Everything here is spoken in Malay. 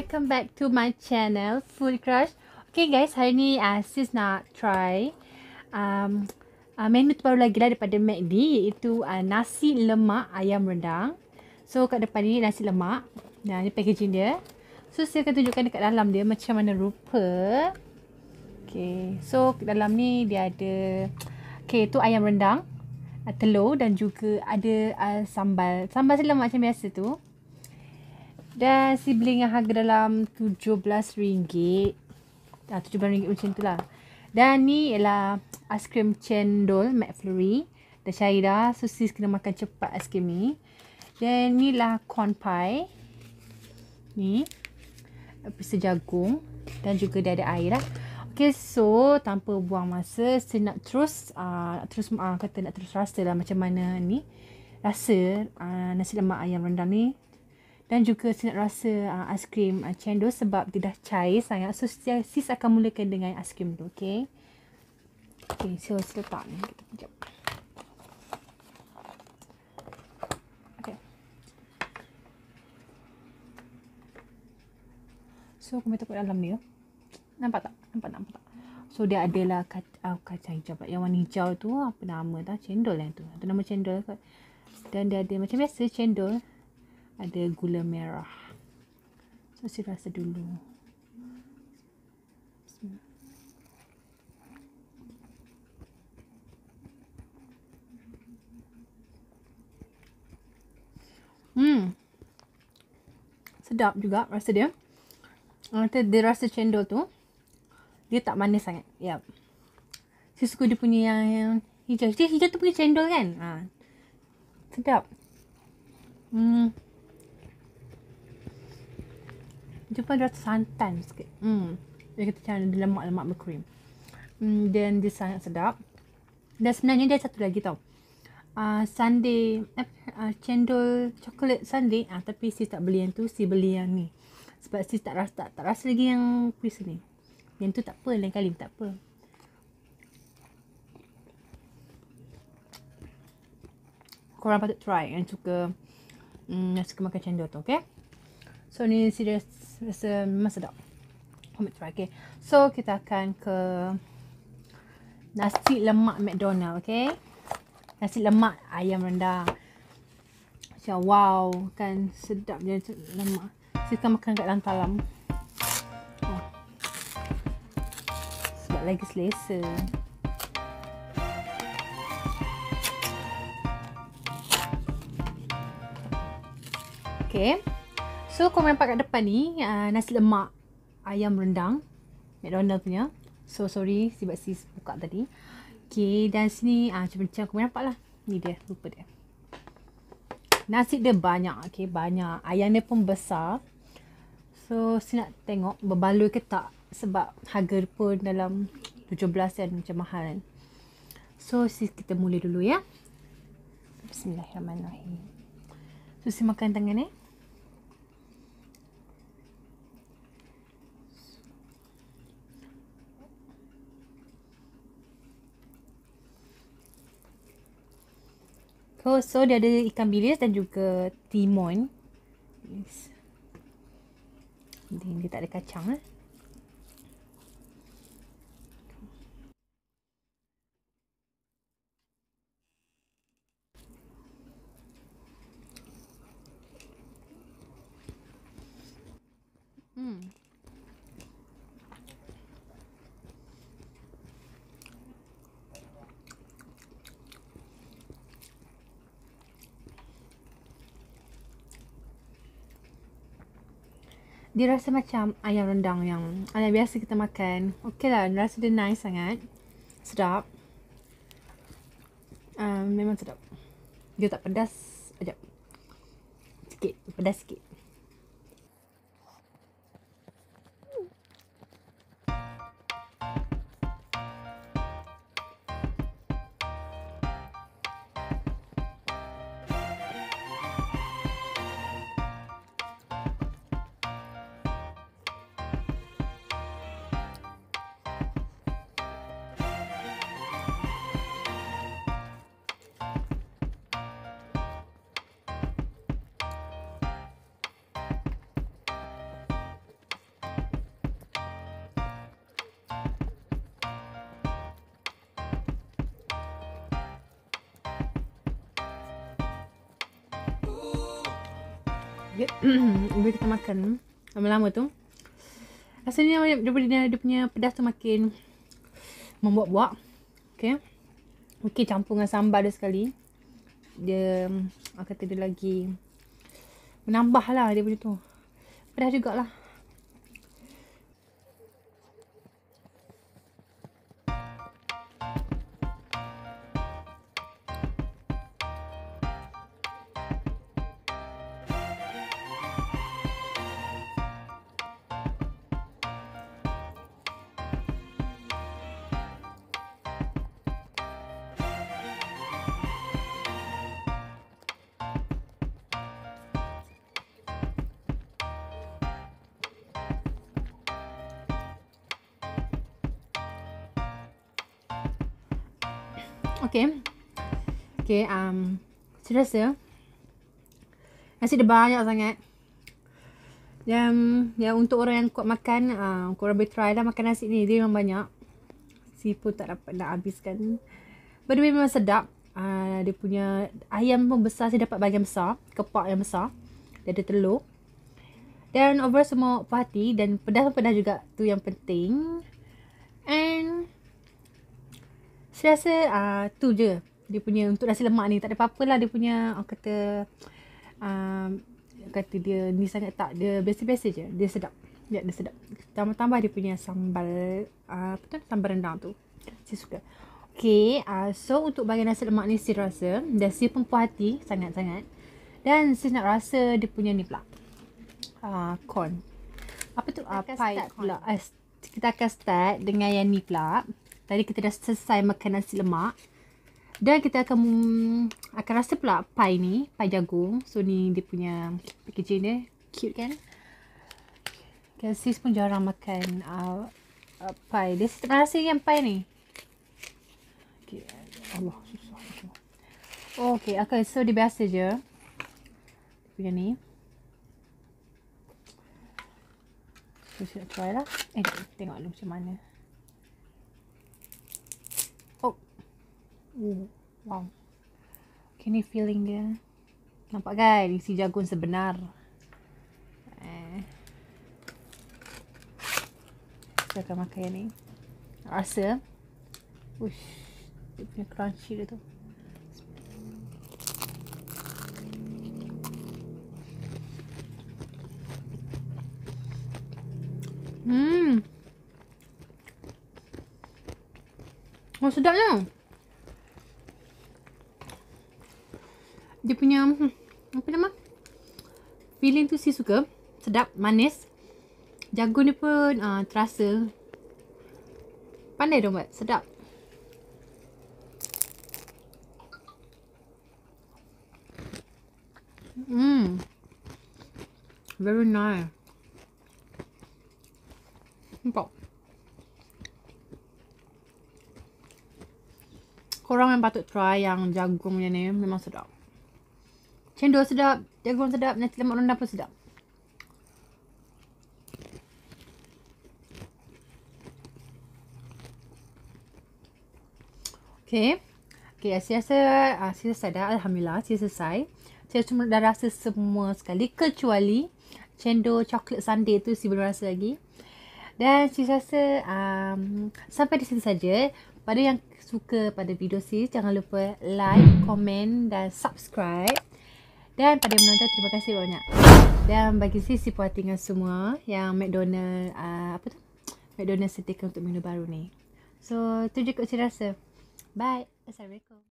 welcome back to my channel Food Crush. Okay guys, hari ni uh, sis nak try um uh, menu terbaru lagi lah daripada McD iaitu uh, nasi lemak ayam rendang. So kat depan ni nasi lemak. Nah, ni packaging dia. So saya akan tunjukkan dekat dalam dia macam mana rupa. Okay, so dalam ni dia ada okay, tu ayam rendang, uh, telur dan juga ada uh, sambal. Sambal selamat macam biasa tu. Dan sibling yang harga dalam RM17. RM17 ah, macam tu lah. Dan ni ialah ice cream cendol McFlurry. Dah cari dah. So sis kena makan cepat ice cream ni. Dan ni lah corn pie. Ni. Pisa jagung. Dan juga dia ada air lah. Okay so tanpa buang masa. Saya nak terus. Uh, nak terus uh, kata nak terus rasa lah macam mana ni. Rasa uh, nasi lemak ayam rendang ni dan juga saya nak rasa uh, cream uh, ah, cendol sebab dia dah cair sangat so sis akan mulakan dengan ice cream tu okay? Okay, so saya letak ni kita kejap So, aku minta dalam ni. Nampak tak? Nampak, nampak tak? So, dia adalah kacang, oh, kacang hijau. Yang warna hijau tu, apa nama tu Cendol yang tu. Itu nama cendol kot. Dan dia ada macam biasa, cendol ada gula merah. So saya rasa dulu. Hmm. Sedap juga rasa dia. Rasa dia rasa cendol tu. Dia tak manis sangat. Yep. Saya suka dia punya yang, yang hijau. Dia hijau tu punya cendol kan? Ha. Sedap. Hmm. Dia pun rasa santan sikit. Hmm. Dia kata macam ada lemak-lemak berkrim. Hmm, then dia sangat sedap. Dan sebenarnya dia satu lagi tau. Uh, sundae, eh, uh, ah, cendol coklat sundae. Ah, tapi sis tak beli yang tu, sis beli yang ni. Sebab sis tak rasa, tak, tak rasa lagi yang kuis ni. Yang tu tak apa, lain kali tak apa. Korang patut try yang suka, mm, suka makan cendol tu, okay? So ni serius rasa memang sedap homemade fried okay so kita akan ke nasi lemak McDonald okay nasi lemak ayam rendang macam wow kan sedap nasi lemak saya akan makan kat dalam talam sebab lagi selesa okay So komen pakai depan ni uh, Nasi lemak Ayam rendang McDonald punya So sorry Sebab sis buka tadi Okay dan sini uh, ah, Macam-macam korang nampak lah Ni dia lupa dia Nasi dia banyak Okay banyak Ayam dia pun besar So sini nak tengok Berbaloi ke tak Sebab harga pun dalam 17 kan Macam mahal kan So sis kita mula dulu ya Bismillahirrahmanirrahim So sis makan tangan eh Oh, so dia ada ikan bilis dan juga timun. Yes. Dia, dia tak ada kacang lah. Eh. Dia rasa macam ayam rendang yang ayam biasa kita makan. Okey lah, rasa dia nice sangat. Sedap. Um, memang sedap. Dia tak pedas. Sekejap. Sikit. Pedas sikit. bila kita makan lama-lama tu rasanya dia punya, dia punya pedas tu makin membuat-buat okay, okay campur dengan sambal dia sekali dia aku kata dia lagi menambah lah dia punya tu pedas jugalah Okay. Okay. Um, saya rasa nasi dia banyak sangat. Dan ya untuk orang yang kuat makan, uh, korang boleh try lah makan nasi ni. Dia memang banyak. pun tak dapat nak habiskan. By the memang sedap. Uh, dia punya ayam pun besar. Saya dapat bahagian besar. Kepak yang besar. Dia ada telur. Dan over semua pati Dan pedas pedas juga. tu yang penting. And saya rasa uh, tu je dia punya untuk nasi lemak ni tak ada apa-apa lah dia punya orang kata uh, kata dia ni sangat tak dia biasa-biasa je dia sedap ya dia sedap tambah-tambah dia punya sambal uh, apa tu sambal rendang tu saya suka Okay, uh, so untuk bagian nasi lemak ni saya rasa dah siap pun puas hati sangat-sangat dan saya nak rasa dia punya ni pula uh, corn apa tu? Uh, pie pula kita akan start dengan yang ni pula Tadi kita dah selesai makan nasi lemak. Dan kita akan akan rasa pula pai ni, pai jagung. So ni dia punya packaging dia. Cute kan? Kan sis pun jarang makan uh, uh, pai. Dia setengah rasa kan pai ni? Okay. Allah susah. Okay, okay. so dia biasa je. punya ni. So, saya nak try lah. Eh, tengok dulu macam mana. Wow. Kini okay, feeling dia. Nampak kan isi jagung sebenar. Eh. Saya akan makan yang ni. Rasa. Ush. Dia punya crunchy dia tu. Hmm. Oh, sedapnya. dia punya hmm, apa nama feeling tu si suka sedap manis jagung ni pun uh, terasa pandai dong buat sedap Mmm. Very nice. Nampak. Korang yang patut try yang jagung ni memang sedap. Cendol sedap, jagung sedap, nasi lemak rendang pun sedap. Okay. Okay, saya rasa uh, ah, saya selesai dah. Alhamdulillah, saya selesai. Saya cuma dah rasa semua sekali. Kecuali cendol coklat sundae tu saya belum rasa lagi. Dan saya rasa um, sampai di sini saja. Pada yang suka pada video saya, jangan lupa like, komen dan subscribe. Dan pada menonton terima kasih banyak. Dan bagi sisi puati dengan semua yang McDonald uh, apa tu? McDonald sediakan untuk menu baru ni. So, tu je kot saya rasa. Bye. Assalamualaikum.